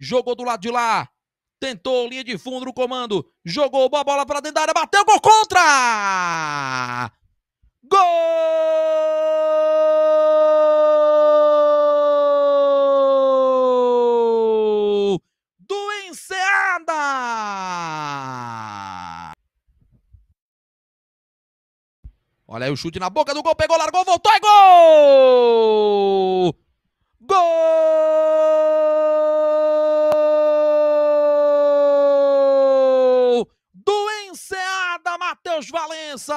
jogou do lado de lá, tentou linha de fundo no comando, jogou a bola para dentro da área, bateu, gol contra! Gol! Do Enseada! Olha aí o chute na boca do gol, pegou, largou, voltou, é gol! Enseada, Matheus Valença!